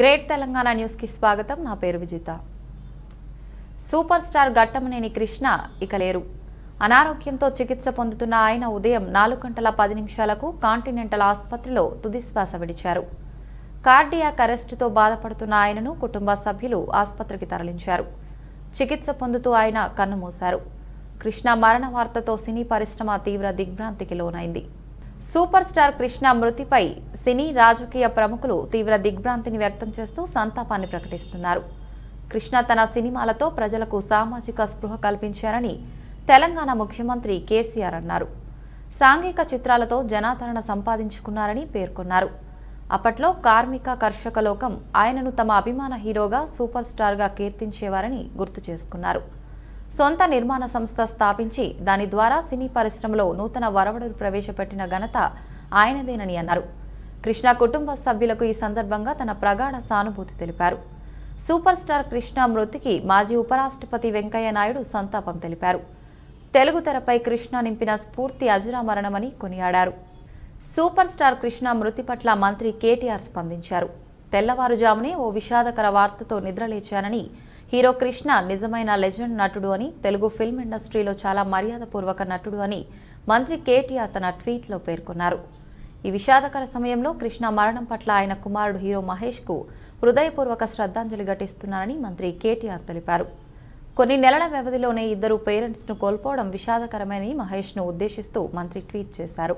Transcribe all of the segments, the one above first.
great Telangana న్యూస్కి స్వాగతం నా పేరు విజిత సూపర్ స్టార్ ఘట్టమనేని కృష్ణ ఇక లేరు అనారోగ్యంతో చికిత్స పొందుతున్న ఆయన ఉదయం నాలుగు గంటల పది నిమిషాలకు కాంటినెంటల్ ఆసుపత్రిలో తుదిశ్వాస విడిచారు కార్డియాక్ అరెస్టుతో బాధపడుతున్న ఆయనను కుటుంబ సభ్యులు ఆసుపత్రికి తరలించారు చికిత్స పొందుతూ ఆయన కన్నుమూశారు కృష్ణ మరణ వార్తతో సినీ పరిశ్రమ తీవ్ర దిగ్భ్రాంతికి లోనైంది సూపర్ స్టార్ కృష్ణ మృతిపై సినీ రాజకీయ ప్రముఖులు తీవ్ర దిగ్భ్రాంతిని వ్యక్తం చేస్తూ సంతాపాన్ని ప్రకటిస్తున్నారు కృష్ణ తన సినిమాలతో ప్రజలకు సామాజిక స్పృహ కల్పించారని తెలంగాణ ముఖ్యమంత్రి కేసీఆర్ అన్నారు సాంఘిక చిత్రాలతో జనాదరణ సంపాదించుకున్నారని పేర్కొన్నారు అప్పట్లో కార్మిక కర్షక లోకం ఆయనను తమ అభిమాన హీరోగా సూపర్ స్టార్గా కీర్తించేవారని గుర్తు చేసుకున్నారు సొంత నిర్మాణ సంస్థ స్థాపించి దాని ద్వారా సినీ పరిశ్రమలో నూతన వరవడులు ప్రవేశపెట్టిన ఘనత ఆయనదేనని అన్నారు కృష్ణ కుటుంబ సభ్యులకు ఈ సందర్భంగా తన ప్రగాఢ సానుభూతి తెలిపారు సూపర్ స్టార్ కృష్ణ మృతికి మాజీ ఉపరాష్ట్రపతి వెంకయ్య నాయుడు సంతాపం తెలిపారు తెలుగు తెరపై కృష్ణ నింపిన స్ఫూర్తి అజురామరణమని కొనియాడారు సూపర్ స్టార్ కృష్ణ మృతి పట్ల మంత్రి కేటీఆర్ స్పందించారు తెల్లవారుజామునే ఓ విషాదకర వార్తతో నిద్రలేచానని హీరో కృష్ణ నిజమైన లెజెండ్ నటుడు అని తెలుగు ఫిల్మ్ ఇండస్ట్రీలో చాలా మర్యాదపూర్వక నటుడు అని మంత్రి కేటీఆర్ తన ట్వీట్లో పేర్కొన్నారు ఈ విషాదకర సమయంలో కృష్ణ మరణం పట్ల ఆయన కుమారుడు హీరో మహేష్కు హృదయపూర్వక శ్రద్ధాంజలి ఘటిస్తున్నారని మంత్రి కేటీఆర్ తెలిపారు కొన్ని నెలల వ్యవధిలోనే ఇద్దరు పేరెంట్స్ను కోల్పోవడం విషాదకరమని మహేష్ను ఉద్దేశిస్తూ మంత్రి ట్వీట్ చేశారు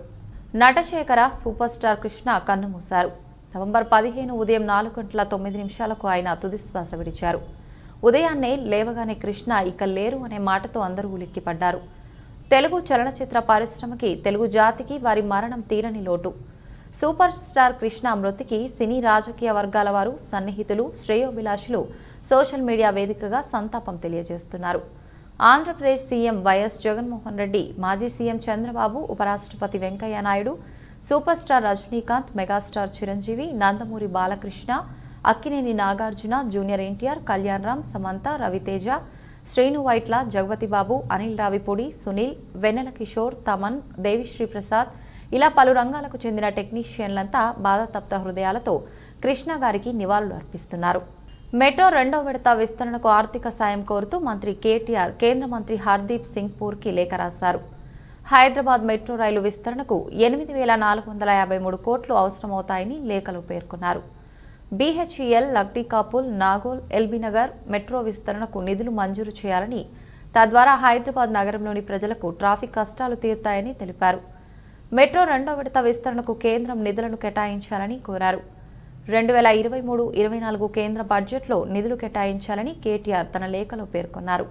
నటశేఖర సూపర్ స్టార్ కృష్ణ కన్నుమూశారు నవంబర్ పదిహేను ఉదయం నాలుగు గంటల తొమ్మిది నిమిషాలకు ఆయన తుదిశ్వాస విడిచారు ఉదయాన్నే లేవగానే కృష్ణ ఇక లేరు అనే మాటతో అందరూ ఉలిక్కిపడ్డారు తెలుగు చలనచిత్ర పరిశ్రమకి తెలుగు జాతికి వారి మరణం తీరని లోటు సూపర్ స్టార్ కృష్ణ మృతికి సినీ రాజకీయ వర్గాల వారు సన్నిహితులు శ్రేయోభిలాషులు సోషల్ మీడియా వేదికగా సంతాపం తెలియజేస్తున్నారు ఆంధ్రప్రదేశ్ సీఎం వైఎస్ జగన్మోహన్ రెడ్డి మాజీ సీఎం చంద్రబాబు ఉపరాష్ట్రపతి Venkaiah Naidu super star Rajinikanth megastar Chiranjeevi Nandamuri Balakrishna Akkineni Nagarjuna junior NTR Kalyan Ram Samantha Ravi Teja Srinu Vaitla Jagapathi Babu Anil Ravipudi Sunil Vennela Kishore Thaman Devi Sri Prasad ఇలా పలు రంగాలకు చెందిన టెక్నీషియన్లంతా బాధతప్త హృదయాలతో కృష్ణ గారికి నివాళులు అర్పిస్తున్నారు మెట్రో రెండో విడత విస్తరణకు ఆర్థిక సాయం కోరుతూ మంత్రి కేటీఆర్ కేంద్ర మంత్రి హర్దీప్ సింగ్ పూర్కి లేఖ రాశారు హైదరాబాద్ మెట్రో రైలు విస్తరణకు ఎనిమిది వేల నాలుగు వందల యాభై మూడు కోట్లు అవసరమవుతాయని లేఖలో పేర్కొన్నారు BHEL Lakdikapul Nagole LB Nagar metro విస్తరణకు నిధులు మంజూరు చేయాలని తద్వారా హైదరాబాద్ నగరంలోని ప్రజలకు ట్రాఫిక్ కష్టాలు తీరుతాయని తెలిపారు మెట్రో రెండో విడత విస్తరణకు కేంద్రం నిధులను కేటాయించాలని కోరారు రెండు వేల ఇరవై మూడు ఇరవై నాలుగు కేంద్ర బడ్జెట్లో నిధులు కేటాయించాలని కేటీఆర్ తన లేఖలో పేర్కొన్నారు